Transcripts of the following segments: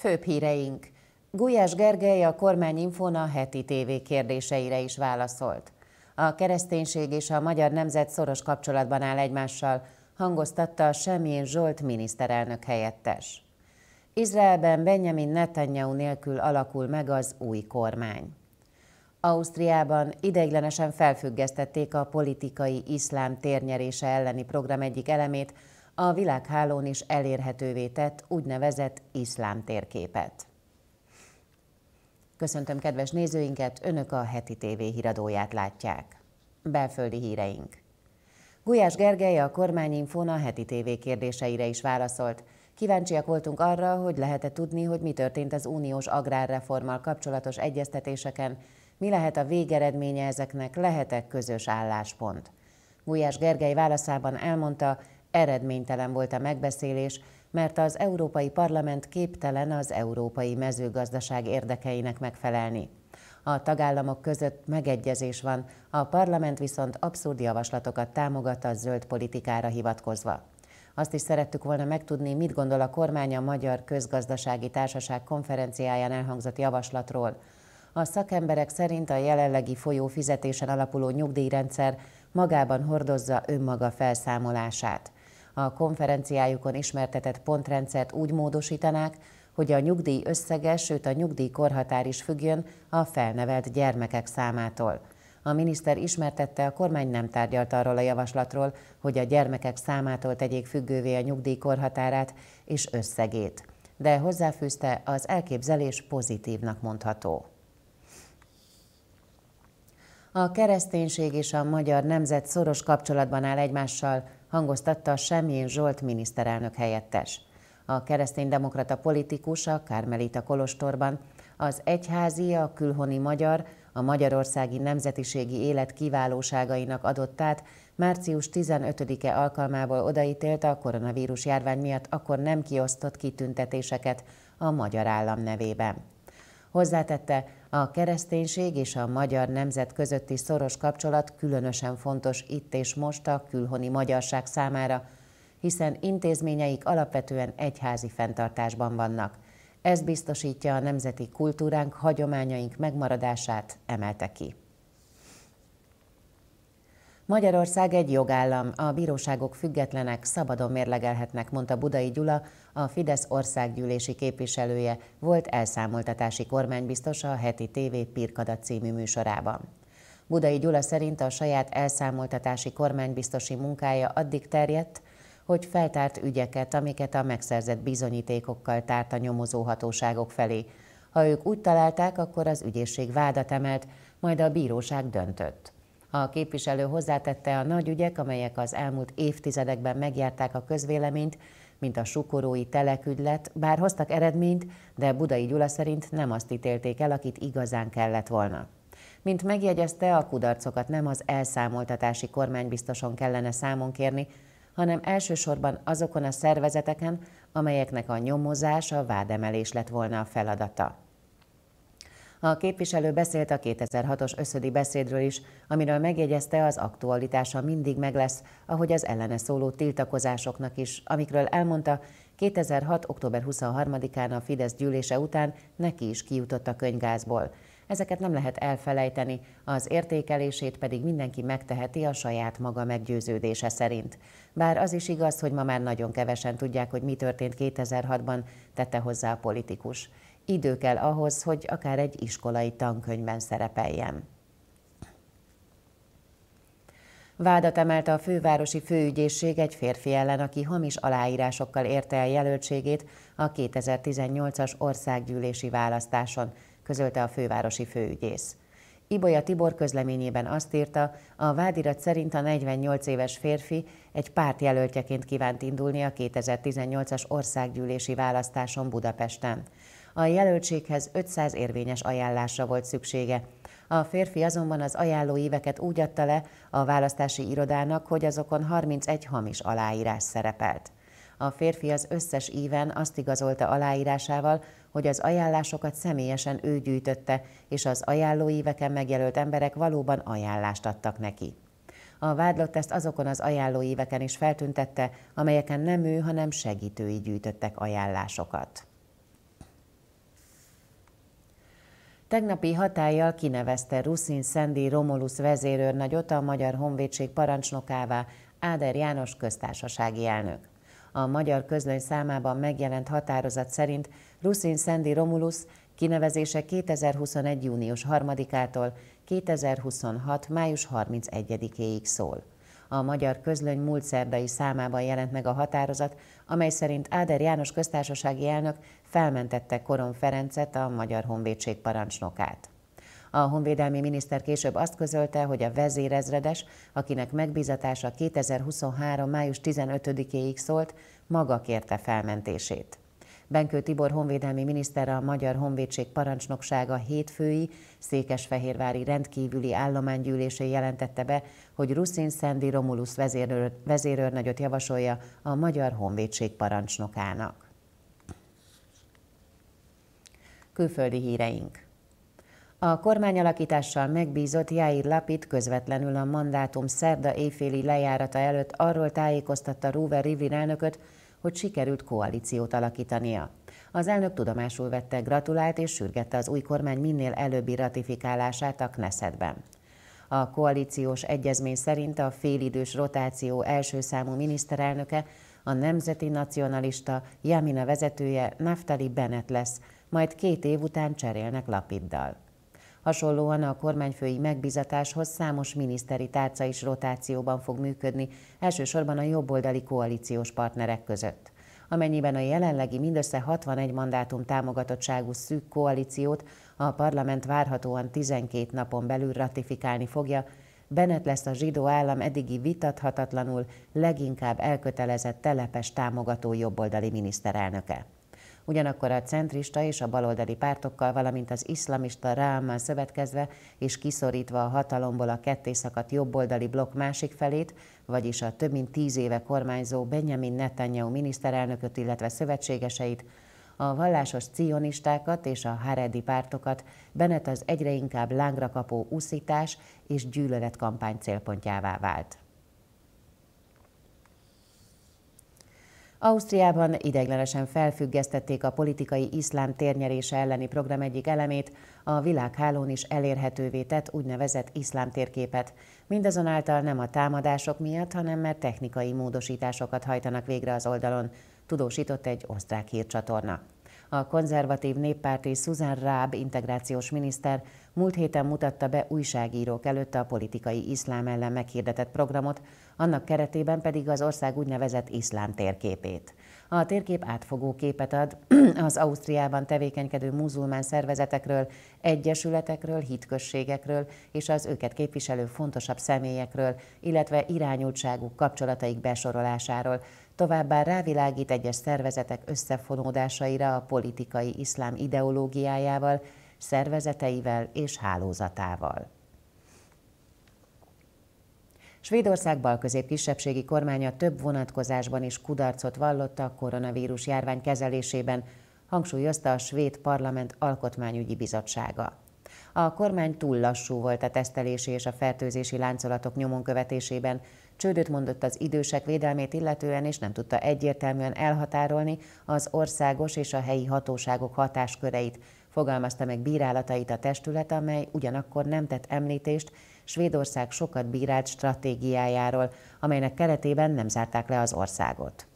Főbb híreink. Gulyás Gergely a kormányinfón a heti tévé kérdéseire is válaszolt. A kereszténység és a magyar nemzet szoros kapcsolatban áll egymással, hangoztatta Semjén Zsolt miniszterelnök helyettes. Izraelben Benjamin Netanyahu nélkül alakul meg az új kormány. Ausztriában ideiglenesen felfüggesztették a politikai iszlám térnyerése elleni program egyik elemét, a világhálón is elérhetővé tett úgynevezett iszlám térképet. Köszöntöm kedves nézőinket, Önök a heti TV híradóját látják. Belföldi híreink. Gulyás Gergely a kormányinfón a heti TV kérdéseire is válaszolt. Kíváncsiak voltunk arra, hogy lehet-e tudni, hogy mi történt az uniós agrárreformmal kapcsolatos egyeztetéseken, mi lehet a végeredménye ezeknek, lehet-e közös álláspont. Gulyás Gergely válaszában elmondta, Eredménytelen volt a megbeszélés, mert az Európai Parlament képtelen az európai mezőgazdaság érdekeinek megfelelni. A tagállamok között megegyezés van, a parlament viszont abszurd javaslatokat támogat a zöld politikára hivatkozva. Azt is szerettük volna megtudni, mit gondol a kormány a Magyar Közgazdasági Társaság konferenciáján elhangzott javaslatról. A szakemberek szerint a jelenlegi folyó fizetésen alapuló nyugdíjrendszer magában hordozza önmaga felszámolását a konferenciájukon ismertetett pontrendszert úgy módosítanák, hogy a nyugdíj összege, sőt a nyugdíj korhatár is függjön a felnevelt gyermekek számától. A miniszter ismertette, a kormány nem tárgyalt arról a javaslatról, hogy a gyermekek számától tegyék függővé a korhatárát és összegét. De hozzáfűzte, az elképzelés pozitívnak mondható. A kereszténység és a magyar nemzet szoros kapcsolatban áll egymással, hangoztatta Semjén Zsolt miniszterelnök helyettes. A kereszténydemokrata politikus a Kármelita Kolostorban, az egyházi, a külhoni magyar, a magyarországi nemzetiségi élet kiválóságainak adott át március 15-e alkalmából odaítélte a koronavírus járvány miatt akkor nem kiosztott kitüntetéseket a magyar állam nevében. Hozzátette, a kereszténység és a magyar nemzet közötti szoros kapcsolat különösen fontos itt és most a külhoni magyarság számára, hiszen intézményeik alapvetően egyházi fenntartásban vannak. Ez biztosítja a nemzeti kultúránk, hagyományaink megmaradását, emelte ki. Magyarország egy jogállam, a bíróságok függetlenek, szabadon mérlegelhetnek, mondta Budai Gyula, a Fidesz országgyűlési képviselője, volt elszámoltatási kormánybiztosa a heti TV Pirkada című műsorában. Budai Gyula szerint a saját elszámoltatási kormánybiztosi munkája addig terjedt, hogy feltárt ügyeket, amiket a megszerzett bizonyítékokkal tárt a nyomozóhatóságok felé. Ha ők úgy találták, akkor az ügyészség vádat emelt, majd a bíróság döntött. A képviselő hozzátette a nagy ügyek, amelyek az elmúlt évtizedekben megjárták a közvéleményt, mint a sukorói telekügylet, bár hoztak eredményt, de Budai Gyula szerint nem azt ítélték el, akit igazán kellett volna. Mint megjegyezte, a kudarcokat nem az elszámoltatási kormánybiztoson kellene számon kérni, hanem elsősorban azokon a szervezeteken, amelyeknek a nyomozás, a vádemelés lett volna a feladata. A képviselő beszélt a 2006-os összödi beszédről is, amiről megjegyezte az aktualitása mindig meg lesz, ahogy az ellene szóló tiltakozásoknak is, amikről elmondta, 2006. október 23-án a Fidesz gyűlése után neki is kijutott a könyvgázból. Ezeket nem lehet elfelejteni, az értékelését pedig mindenki megteheti a saját maga meggyőződése szerint. Bár az is igaz, hogy ma már nagyon kevesen tudják, hogy mi történt 2006-ban, tette hozzá a politikus idő kell ahhoz, hogy akár egy iskolai tankönyvben szerepeljen. Vádat emelt a fővárosi főügyészség egy férfi ellen, aki hamis aláírásokkal érte el jelöltségét a 2018-as országgyűlési választáson, közölte a fővárosi főügyész. Ibolya Tibor közleményében azt írta, a vádirat szerint a 48 éves férfi egy jelöltjeként kívánt indulni a 2018-as országgyűlési választáson Budapesten a jelöltséghez 500 érvényes ajánlásra volt szüksége. A férfi azonban az ajánló éveket úgy adta le a választási irodának, hogy azokon 31 hamis aláírás szerepelt. A férfi az összes íven azt igazolta aláírásával, hogy az ajánlásokat személyesen ő gyűjtötte, és az éveken megjelölt emberek valóban ajánlást adtak neki. A vádlott ezt azokon az éveken is feltüntette, amelyeken nem ő, hanem segítői gyűjtöttek ajánlásokat. tegnapi hatállyal kinevezte Ruszin Szendi Romulus vezérőrnagyot a Magyar Honvédség parancsnokává Áder János köztársasági elnök. A magyar közlöny számában megjelent határozat szerint Ruszin Szendi Romulus kinevezése 2021. június 3-ától 2026. május 31-éig szól. A magyar közlöny múlt szerdai számában jelent meg a határozat, amely szerint Áder János köztársasági elnök felmentette Koron Ferencet, a Magyar Honvédség parancsnokát. A honvédelmi miniszter később azt közölte, hogy a vezérezredes, akinek megbízatása 2023. május 15-éig szólt, maga kérte felmentését. Benkő Tibor honvédelmi miniszter a Magyar Honvédség parancsnoksága hétfői Székesfehérvári rendkívüli állománygyűlésé jelentette be, hogy Ruszin Szendi Romulus vezérőr, vezérőrnagyot javasolja a Magyar Honvédség parancsnokának. Külföldi híreink. A kormányalakítással megbízott Jair Lapid közvetlenül a mandátum szerda éjféli lejárata előtt arról tájékoztatta Rúver Rivlin elnököt, hogy sikerült koalíciót alakítania. Az elnök tudomásul vette, gratulált és sürgette az új kormány minél előbbi ratifikálását a Knessetben. A koalíciós egyezmény szerint a félidős rotáció első számú miniszterelnöke, a nemzeti nacionalista Jamina vezetője Naftali Bennett lesz, majd két év után cserélnek Lapiddal. Hasonlóan a kormányfői megbizatáshoz számos miniszteri tárca is rotációban fog működni, elsősorban a jobboldali koalíciós partnerek között. Amennyiben a jelenlegi mindössze 61 mandátum támogatottságú szűk koalíciót a parlament várhatóan 12 napon belül ratifikálni fogja, Bennett lesz a zsidó állam eddigi vitathatatlanul leginkább elkötelezett telepes támogató jobboldali miniszterelnöke ugyanakkor a centrista és a baloldali pártokkal, valamint az iszlamista rámmal szövetkezve és kiszorítva a hatalomból a kettészakadt jobboldali blokk másik felét, vagyis a több mint tíz éve kormányzó Benjamin Netanyahu miniszterelnököt, illetve szövetségeseit, a vallásos cionistákat és a Haredi pártokat Bennett az egyre inkább lángra kapó uszítás és gyűlöletkampány célpontjává vált. Ausztriában ideiglenesen felfüggesztették a politikai iszlám térnyerése elleni program egyik elemét, a világhálón is elérhetővé tett úgynevezett iszlám térképet. Mindazonáltal nem a támadások miatt, hanem mert technikai módosításokat hajtanak végre az oldalon, tudósított egy osztrák hírcsatorna. A konzervatív néppárti Susan Ráb integrációs miniszter múlt héten mutatta be újságírók előtt a politikai iszlám ellen meghirdetett programot, annak keretében pedig az ország úgynevezett iszlám térképét. A térkép átfogó képet ad az Ausztriában tevékenykedő muzulmán szervezetekről, egyesületekről, hitközségekről és az őket képviselő fontosabb személyekről, illetve irányultságuk kapcsolataik besorolásáról, Továbbá rávilágít egyes szervezetek összefonódásaira a politikai iszlám ideológiájával, szervezeteivel és hálózatával. Svédország balközép kisebbségi kormánya több vonatkozásban is kudarcot vallott a koronavírus járvány kezelésében, hangsúlyozta a svéd parlament alkotmányügyi bizottsága. A kormány túl lassú volt a tesztelési és a fertőzési láncolatok nyomon követésében, csődöt mondott az idősek védelmét illetően, és nem tudta egyértelműen elhatárolni az országos és a helyi hatóságok hatásköreit, fogalmazta meg bírálatait a testület, amely ugyanakkor nem tett említést Svédország sokat bírált stratégiájáról, amelynek keretében nem zárták le az országot.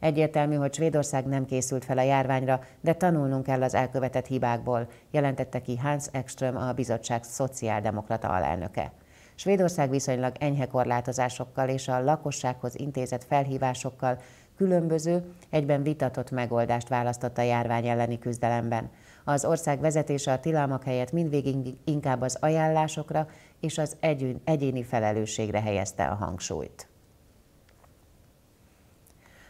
Egyértelmű, hogy Svédország nem készült fel a járványra, de tanulnunk kell az elkövetett hibákból, jelentette ki Hans Ekström, a bizottság szociáldemokrata alelnöke. Svédország viszonylag enyhe korlátozásokkal és a lakossághoz intézett felhívásokkal különböző, egyben vitatott megoldást választott a járvány elleni küzdelemben. Az ország vezetése a tilalmak helyett mindvégig inkább az ajánlásokra és az egyéni felelősségre helyezte a hangsúlyt.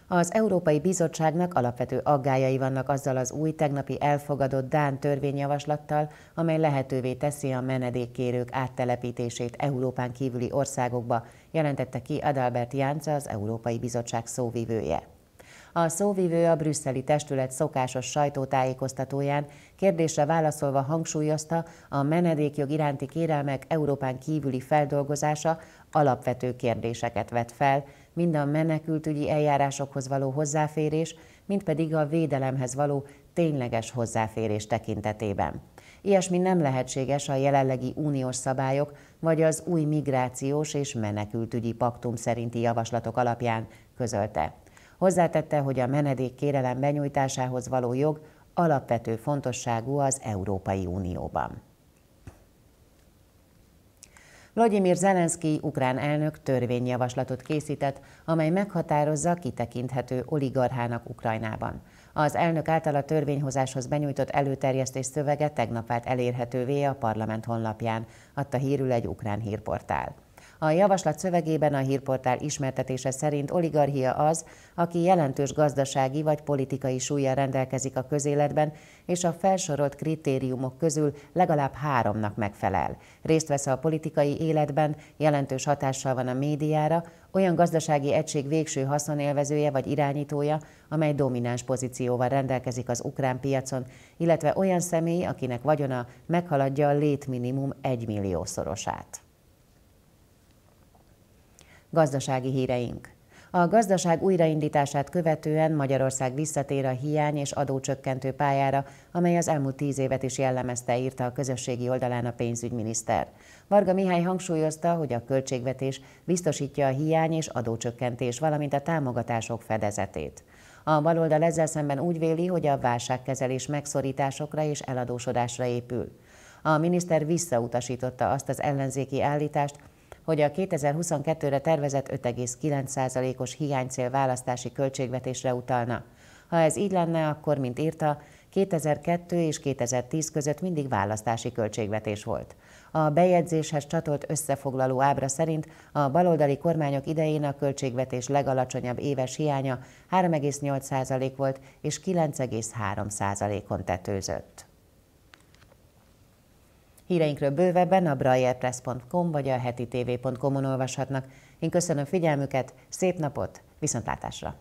Az Európai Bizottságnak alapvető aggályai vannak azzal az új, tegnapi elfogadott Dán törvényjavaslattal, amely lehetővé teszi a menedékkérők áttelepítését Európán kívüli országokba, jelentette ki Adalbert Jánca, az Európai Bizottság szóvivője. A szóvivő a brüsszeli testület szokásos sajtótájékoztatóján kérdésre válaszolva hangsúlyozta, a menedékjog iránti kérelmek Európán kívüli feldolgozása alapvető kérdéseket vet fel, mind a menekültügyi eljárásokhoz való hozzáférés, mind pedig a védelemhez való tényleges hozzáférés tekintetében. Ilyesmi nem lehetséges a jelenlegi uniós szabályok vagy az új migrációs és menekültügyi paktum szerinti javaslatok alapján, közölte. Hozzátette, hogy a menedék kérelem benyújtásához való jog alapvető fontosságú az Európai Unióban. Vladimir Zelenszky ukrán elnök törvényjavaslatot készített, amely meghatározza kitekinthető oligarchának Ukrajnában. Az elnök által a törvényhozáshoz benyújtott előterjesztés szövege tegnap vált elérhetővé a parlament honlapján, adta hírül egy ukrán hírportál. A javaslat szövegében a hírportál ismertetése szerint oligarchia az, aki jelentős gazdasági vagy politikai súlya rendelkezik a közéletben, és a felsorolt kritériumok közül legalább háromnak megfelel. Részt vesz a politikai életben, jelentős hatással van a médiára, olyan gazdasági egység végső haszonélvezője vagy irányítója, amely domináns pozícióval rendelkezik az ukrán piacon, illetve olyan személy, akinek vagyona meghaladja a létminimum szorosát. Gazdasági híreink. A gazdaság újraindítását követően Magyarország visszatér a hiány és adócsökkentő pályára, amely az elmúlt tíz évet is jellemezte, írta a közösségi oldalán a pénzügyminiszter. Varga Mihály hangsúlyozta, hogy a költségvetés biztosítja a hiány és adócsökkentés, valamint a támogatások fedezetét. A baloldal ezzel szemben úgy véli, hogy a válságkezelés megszorításokra és eladósodásra épül. A miniszter visszautasította azt az ellenzéki állítást, hogy a 2022-re tervezett 5,9%-os hiánycél választási költségvetésre utalna. Ha ez így lenne, akkor, mint írta, 2002 és 2010 között mindig választási költségvetés volt. A bejegyzéshez csatolt összefoglaló ábra szerint a baloldali kormányok idején a költségvetés legalacsonyabb éves hiánya 3,8% volt és 9,3%-on tetőzött. Híreinkről bővebben a braillepress.com vagy a heti tv.com-on olvashatnak. Én köszönöm figyelmüket, szép napot, viszontlátásra!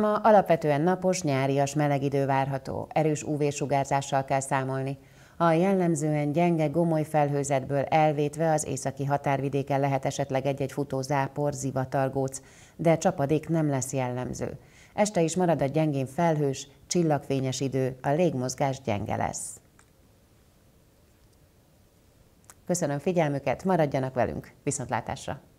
Ma alapvetően napos, nyárias meleg idő várható, erős UV-sugárzással kell számolni. A jellemzően gyenge gomoly felhőzetből elvétve az északi határvidéken lehet esetleg egy-egy futó zápor, zivatargóc, de csapadék nem lesz jellemző. Este is marad a gyengén felhős, csillagfényes idő, a légmozgás gyenge lesz. Köszönöm figyelmüket, maradjanak velünk, viszontlátásra!